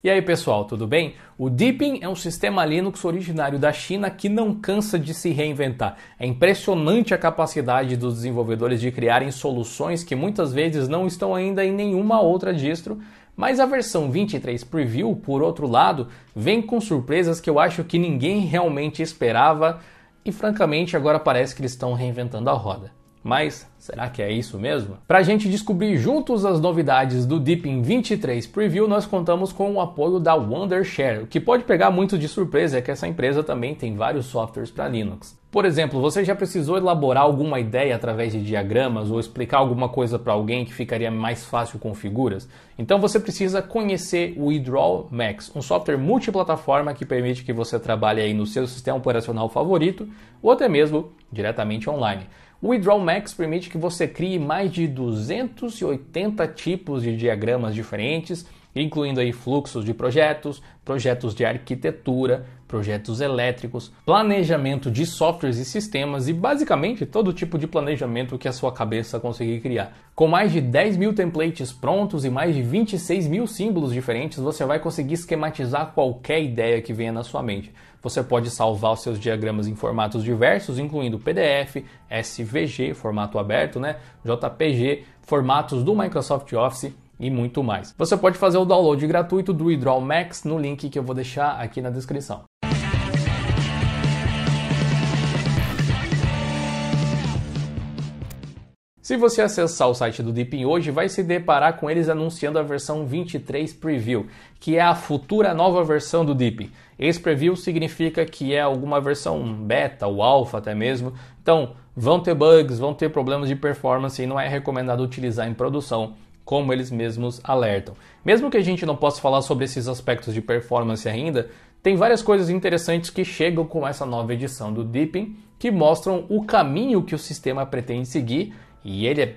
E aí pessoal, tudo bem? O Deepin é um sistema Linux originário da China que não cansa de se reinventar. É impressionante a capacidade dos desenvolvedores de criarem soluções que muitas vezes não estão ainda em nenhuma outra distro, mas a versão 23 Preview, por outro lado, vem com surpresas que eu acho que ninguém realmente esperava e francamente agora parece que eles estão reinventando a roda. Mas será que é isso mesmo? Para a gente descobrir juntos as novidades do Deepin 23 Preview, nós contamos com o apoio da Wondershare. O que pode pegar muito de surpresa é que essa empresa também tem vários softwares para Linux. Por exemplo, você já precisou elaborar alguma ideia através de diagramas ou explicar alguma coisa para alguém que ficaria mais fácil com figuras? Então você precisa conhecer o Withdraw Max, um software multiplataforma que permite que você trabalhe aí no seu sistema operacional favorito ou até mesmo diretamente online. O Withdraw Max permite que você crie mais de 280 tipos de diagramas diferentes, incluindo aí fluxos de projetos, projetos de arquitetura, projetos elétricos, planejamento de softwares e sistemas e basicamente todo tipo de planejamento que a sua cabeça conseguir criar. Com mais de 10 mil templates prontos e mais de 26 mil símbolos diferentes, você vai conseguir esquematizar qualquer ideia que venha na sua mente. Você pode salvar os seus diagramas em formatos diversos, incluindo PDF, SVG, formato aberto, né? JPG, formatos do Microsoft Office e muito mais. Você pode fazer o download gratuito do Withdraw Max no link que eu vou deixar aqui na descrição. Se você acessar o site do Deepin hoje, vai se deparar com eles anunciando a versão 23 Preview, que é a futura nova versão do Deepin. Esse preview significa que é alguma versão beta ou alfa até mesmo. Então, vão ter bugs, vão ter problemas de performance e não é recomendado utilizar em produção como eles mesmos alertam. Mesmo que a gente não possa falar sobre esses aspectos de performance ainda, tem várias coisas interessantes que chegam com essa nova edição do Deepin que mostram o caminho que o sistema pretende seguir e ele é,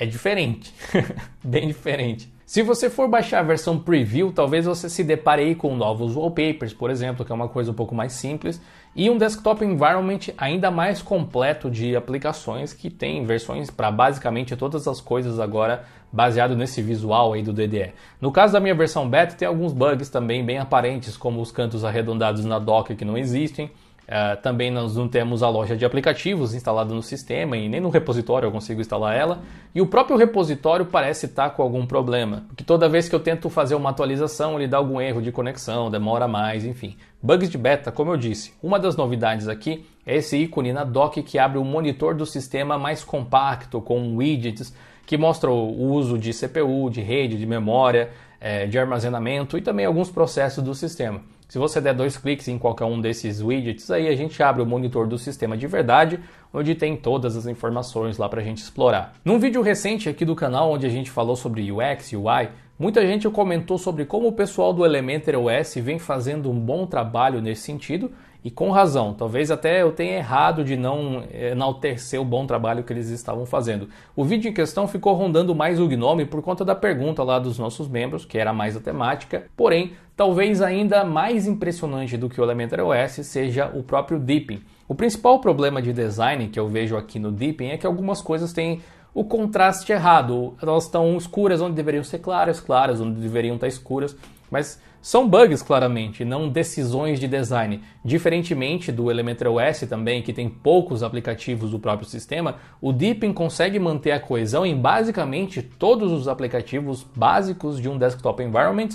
é diferente, bem diferente. Se você for baixar a versão preview, talvez você se depare com novos wallpapers, por exemplo, que é uma coisa um pouco mais simples, e um desktop environment ainda mais completo de aplicações que tem versões para basicamente todas as coisas agora baseado nesse visual aí do DDE. No caso da minha versão beta, tem alguns bugs também bem aparentes, como os cantos arredondados na dock que não existem, Uh, também nós não temos a loja de aplicativos instalada no sistema e nem no repositório eu consigo instalar ela. E o próprio repositório parece estar com algum problema, porque toda vez que eu tento fazer uma atualização ele dá algum erro de conexão, demora mais, enfim. Bugs de beta, como eu disse. Uma das novidades aqui é esse ícone na dock que abre o monitor do sistema mais compacto, com widgets que mostra o uso de CPU, de rede, de memória, eh, de armazenamento e também alguns processos do sistema. Se você der dois cliques em qualquer um desses widgets, aí a gente abre o monitor do sistema de verdade, onde tem todas as informações lá para a gente explorar. Num vídeo recente aqui do canal, onde a gente falou sobre UX e UI, muita gente comentou sobre como o pessoal do Elementor OS vem fazendo um bom trabalho nesse sentido e com razão. Talvez até eu tenha errado de não enaltecer o bom trabalho que eles estavam fazendo. O vídeo em questão ficou rondando mais o Gnome por conta da pergunta lá dos nossos membros, que era mais a temática. Porém, talvez ainda mais impressionante do que o Elementary OS seja o próprio Deepin. O principal problema de design que eu vejo aqui no Deepin é que algumas coisas têm o contraste errado. Elas estão escuras onde deveriam ser claras, claras onde deveriam estar escuras, mas são bugs claramente, não decisões de design. Diferentemente do Elementor OS também, que tem poucos aplicativos do próprio sistema, o Deepin consegue manter a coesão em basicamente todos os aplicativos básicos de um desktop environment,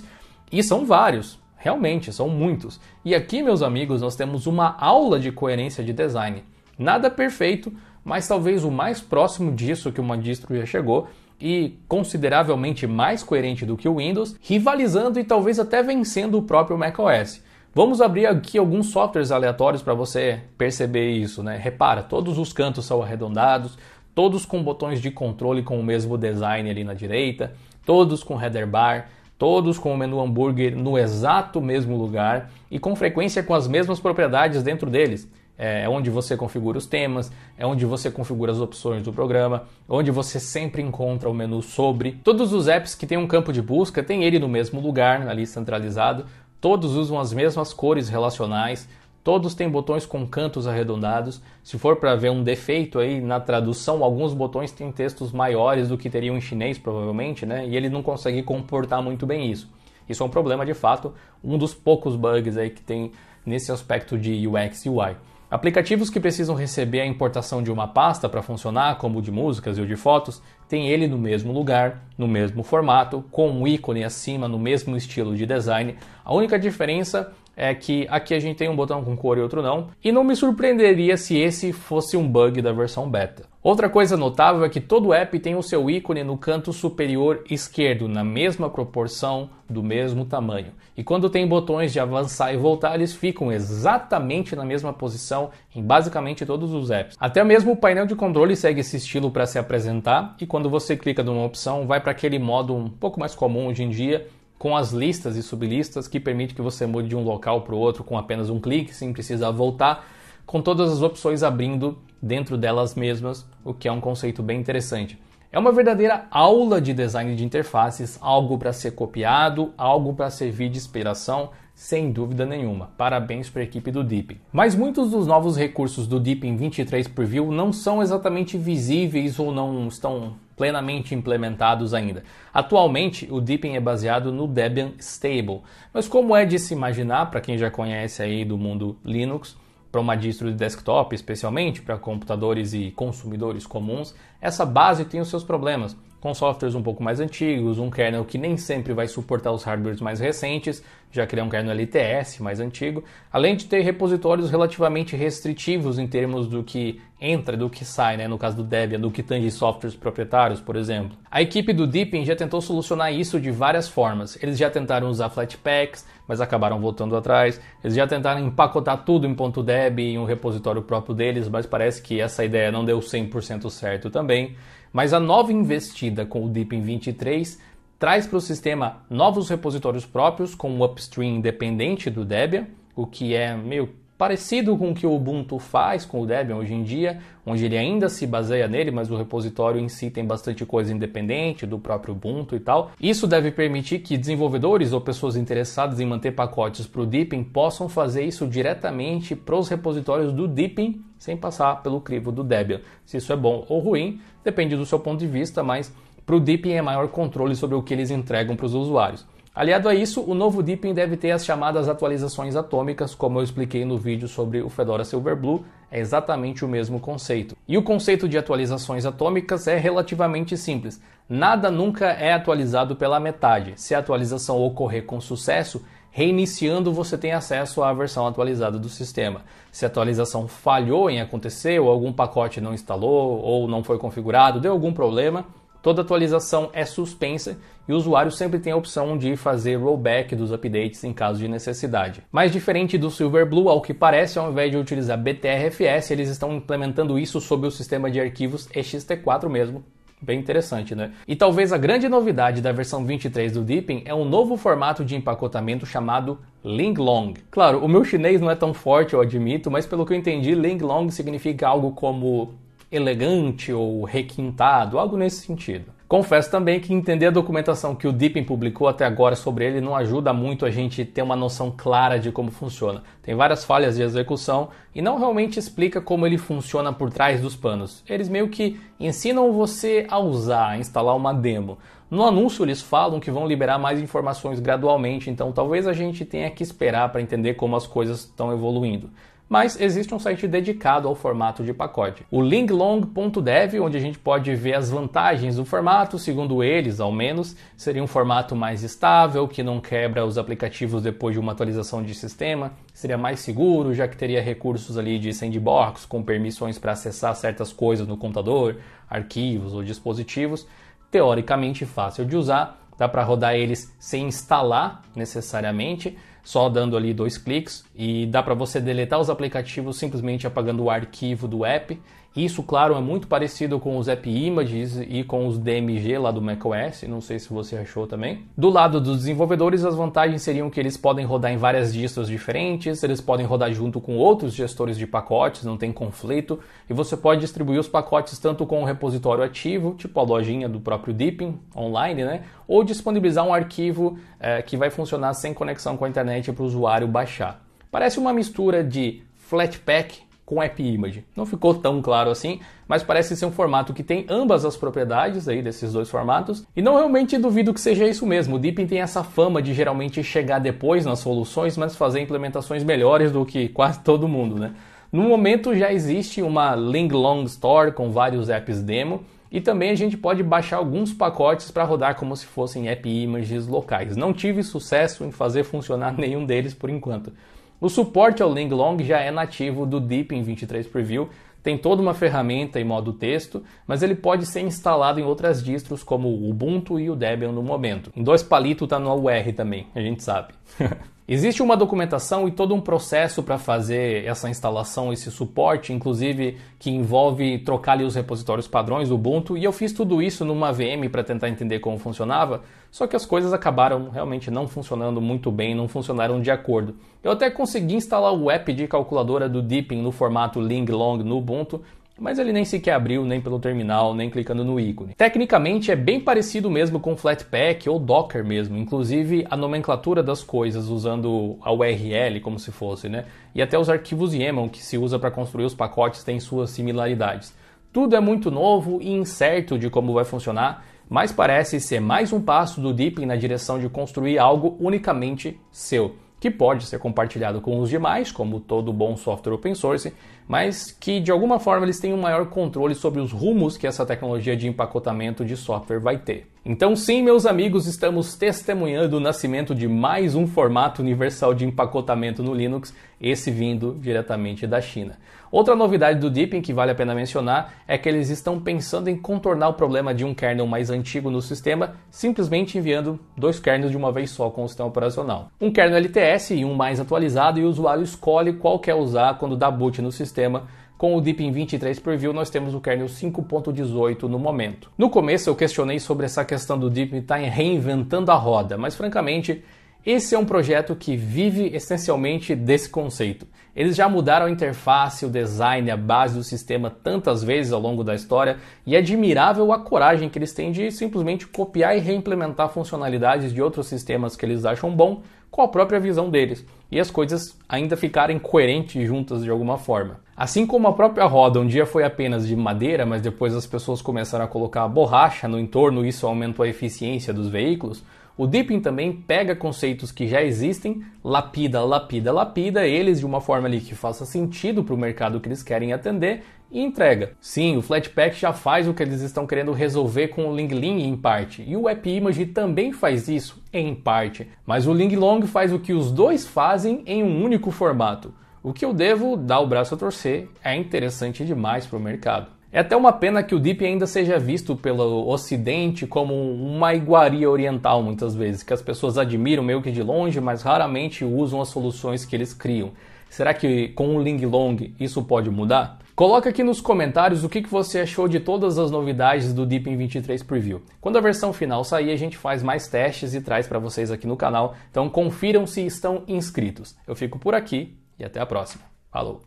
e são vários. Realmente, são muitos. E aqui, meus amigos, nós temos uma aula de coerência de design. Nada perfeito, mas talvez o mais próximo disso que uma distro já chegou e consideravelmente mais coerente do que o Windows, rivalizando e talvez até vencendo o próprio macOS. Vamos abrir aqui alguns softwares aleatórios para você perceber isso, né? Repara, todos os cantos são arredondados, todos com botões de controle com o mesmo design ali na direita, todos com header bar, todos com o menu hambúrguer no exato mesmo lugar e com frequência com as mesmas propriedades dentro deles. É, é onde você configura os temas, é onde você configura as opções do programa, onde você sempre encontra o menu sobre. Todos os apps que têm um campo de busca têm ele no mesmo lugar, ali centralizado, todos usam as mesmas cores relacionais, todos têm botões com cantos arredondados. Se for para ver um defeito aí na tradução, alguns botões têm textos maiores do que teriam em chinês, provavelmente, né? E ele não consegue comportar muito bem isso. Isso é um problema de fato, um dos poucos bugs aí que tem nesse aspecto de UX e UI. Aplicativos que precisam receber a importação de uma pasta para funcionar, como o de músicas e o de fotos, tem ele no mesmo lugar, no mesmo formato, com um ícone acima, no mesmo estilo de design. A única diferença é que aqui a gente tem um botão com cor e outro não, e não me surpreenderia se esse fosse um bug da versão beta. Outra coisa notável é que todo app tem o seu ícone no canto superior esquerdo, na mesma proporção, do mesmo tamanho. E quando tem botões de avançar e voltar, eles ficam exatamente na mesma posição em basicamente todos os apps. Até mesmo o painel de controle segue esse estilo para se apresentar, e quando você clica numa opção, vai para aquele modo um pouco mais comum hoje em dia, com as listas e sublistas que permite que você mude de um local para o outro com apenas um clique, sem precisar voltar, com todas as opções abrindo dentro delas mesmas, o que é um conceito bem interessante. É uma verdadeira aula de design de interfaces, algo para ser copiado, algo para servir de inspiração, sem dúvida nenhuma. Parabéns para a equipe do Deep. Mas muitos dos novos recursos do Deep em 23 Preview não são exatamente visíveis ou não estão plenamente implementados ainda. Atualmente, o Deepin é baseado no Debian Stable, mas como é de se imaginar, para quem já conhece aí do mundo Linux, para uma distro de desktop, especialmente para computadores e consumidores comuns, essa base tem os seus problemas com softwares um pouco mais antigos, um kernel que nem sempre vai suportar os hardwares mais recentes, já que ele é um kernel LTS mais antigo, além de ter repositórios relativamente restritivos em termos do que entra e do que sai, né? no caso do Debian, do que tange softwares proprietários, por exemplo. A equipe do Deepin já tentou solucionar isso de várias formas. Eles já tentaram usar Flatpaks, mas acabaram voltando atrás. Eles já tentaram empacotar tudo em .deb em um repositório próprio deles, mas parece que essa ideia não deu 100% certo também. Mas a nova investida com o Deepin 23 traz para o sistema novos repositórios próprios com um upstream independente do Debian, o que é meio parecido com o que o Ubuntu faz com o Debian hoje em dia, onde ele ainda se baseia nele, mas o repositório em si tem bastante coisa independente do próprio Ubuntu e tal. Isso deve permitir que desenvolvedores ou pessoas interessadas em manter pacotes para o Deepin possam fazer isso diretamente para os repositórios do Deepin sem passar pelo crivo do Debian. Se isso é bom ou ruim, depende do seu ponto de vista, mas para o Deepin é maior controle sobre o que eles entregam para os usuários. Aliado a isso, o novo Deepin deve ter as chamadas atualizações atômicas, como eu expliquei no vídeo sobre o Fedora Silverblue, é exatamente o mesmo conceito. E o conceito de atualizações atômicas é relativamente simples. Nada nunca é atualizado pela metade. Se a atualização ocorrer com sucesso, reiniciando você tem acesso à versão atualizada do sistema. Se a atualização falhou em acontecer, ou algum pacote não instalou, ou não foi configurado, deu algum problema, Toda atualização é suspensa e o usuário sempre tem a opção de fazer rollback dos updates em caso de necessidade. Mas diferente do Silverblue, ao que parece, ao invés de utilizar BTRFS, eles estão implementando isso sob o sistema de arquivos EXT4 mesmo, Bem interessante, né? E talvez a grande novidade da versão 23 do Deepin é um novo formato de empacotamento chamado Linglong. Claro, o meu chinês não é tão forte, eu admito, mas pelo que eu entendi, Linglong significa algo como elegante ou requintado, algo nesse sentido. Confesso também que entender a documentação que o Deepin publicou até agora sobre ele não ajuda muito a gente ter uma noção clara de como funciona. Tem várias falhas de execução e não realmente explica como ele funciona por trás dos panos. Eles meio que ensinam você a usar, a instalar uma demo. No anúncio eles falam que vão liberar mais informações gradualmente, então talvez a gente tenha que esperar para entender como as coisas estão evoluindo mas existe um site dedicado ao formato de pacote. O linglong.dev, onde a gente pode ver as vantagens do formato, segundo eles, ao menos, seria um formato mais estável, que não quebra os aplicativos depois de uma atualização de sistema, seria mais seguro, já que teria recursos ali de sandbox, com permissões para acessar certas coisas no computador, arquivos ou dispositivos, teoricamente fácil de usar dá para rodar eles sem instalar necessariamente, só dando ali dois cliques e dá para você deletar os aplicativos simplesmente apagando o arquivo do app. Isso, claro, é muito parecido com os app images e com os DMG lá do macOS, não sei se você achou também. Do lado dos desenvolvedores, as vantagens seriam que eles podem rodar em várias distros diferentes, eles podem rodar junto com outros gestores de pacotes, não tem conflito, e você pode distribuir os pacotes tanto com o repositório ativo, tipo a lojinha do próprio Deepin online, né? Ou disponibilizar um arquivo é, que vai funcionar sem conexão com a internet para o usuário baixar. Parece uma mistura de Flatpak com App Image. Não ficou tão claro assim, mas parece ser um formato que tem ambas as propriedades aí desses dois formatos. E não realmente duvido que seja isso mesmo. O Deepin tem essa fama de geralmente chegar depois nas soluções, mas fazer implementações melhores do que quase todo mundo, né? No momento já existe uma Long Store com vários apps demo e também a gente pode baixar alguns pacotes para rodar como se fossem app images locais. Não tive sucesso em fazer funcionar nenhum deles por enquanto. O suporte ao Ling Long já é nativo do Deep em 23 Preview, tem toda uma ferramenta em modo texto, mas ele pode ser instalado em outras distros como o Ubuntu e o Debian no momento. Em dois palitos tá no UR também, a gente sabe. Existe uma documentação e todo um processo para fazer essa instalação, esse suporte, inclusive que envolve trocar ali os repositórios padrões do Ubuntu, e eu fiz tudo isso numa VM para tentar entender como funcionava, só que as coisas acabaram realmente não funcionando muito bem, não funcionaram de acordo. Eu até consegui instalar o app de calculadora do Deepin no formato Linglong no Ubuntu, mas ele nem sequer abriu nem pelo terminal, nem clicando no ícone. Tecnicamente é bem parecido mesmo com Flatpak ou Docker mesmo, inclusive a nomenclatura das coisas usando a URL como se fosse, né? E até os arquivos YAML que se usa para construir os pacotes têm suas similaridades. Tudo é muito novo e incerto de como vai funcionar, mas parece ser mais um passo do Deepin na direção de construir algo unicamente seu que pode ser compartilhado com os demais, como todo bom software open source, mas que de alguma forma eles têm um maior controle sobre os rumos que essa tecnologia de empacotamento de software vai ter. Então, sim, meus amigos, estamos testemunhando o nascimento de mais um formato universal de empacotamento no Linux, esse vindo diretamente da China. Outra novidade do Deepin que vale a pena mencionar é que eles estão pensando em contornar o problema de um kernel mais antigo no sistema, simplesmente enviando dois kernels de uma vez só com o sistema operacional. Um kernel LTS e um mais atualizado, e o usuário escolhe qual quer usar quando dá boot no sistema com o Deepin 23 Preview, nós temos o kernel 5.18 no momento. No começo, eu questionei sobre essa questão do Deepin tá estar reinventando a roda, mas francamente, esse é um projeto que vive essencialmente desse conceito. Eles já mudaram a interface, o design, a base do sistema tantas vezes ao longo da história e é admirável a coragem que eles têm de simplesmente copiar e reimplementar funcionalidades de outros sistemas que eles acham bom com a própria visão deles e as coisas ainda ficarem coerentes juntas de alguma forma. Assim como a própria roda um dia foi apenas de madeira, mas depois as pessoas começaram a colocar borracha no entorno e isso aumentou a eficiência dos veículos, o Deepin também pega conceitos que já existem, lapida, lapida, lapida eles de uma forma ali que faça sentido para o mercado que eles querem atender e entrega. Sim, o Flatpak já faz o que eles estão querendo resolver com o Ling Ling em parte, e o App Image também faz isso em parte, mas o Ling Long faz o que os dois fazem em um único formato. O que eu devo dar o braço a torcer é interessante demais para o mercado. É até uma pena que o DIP ainda seja visto pelo Ocidente como uma iguaria oriental, muitas vezes, que as pessoas admiram meio que de longe, mas raramente usam as soluções que eles criam. Será que com o Ling Long isso pode mudar? Coloca aqui nos comentários o que você achou de todas as novidades do Deepin 23 Preview. Quando a versão final sair, a gente faz mais testes e traz para vocês aqui no canal. Então confiram se estão inscritos. Eu fico por aqui e até a próxima. Falou!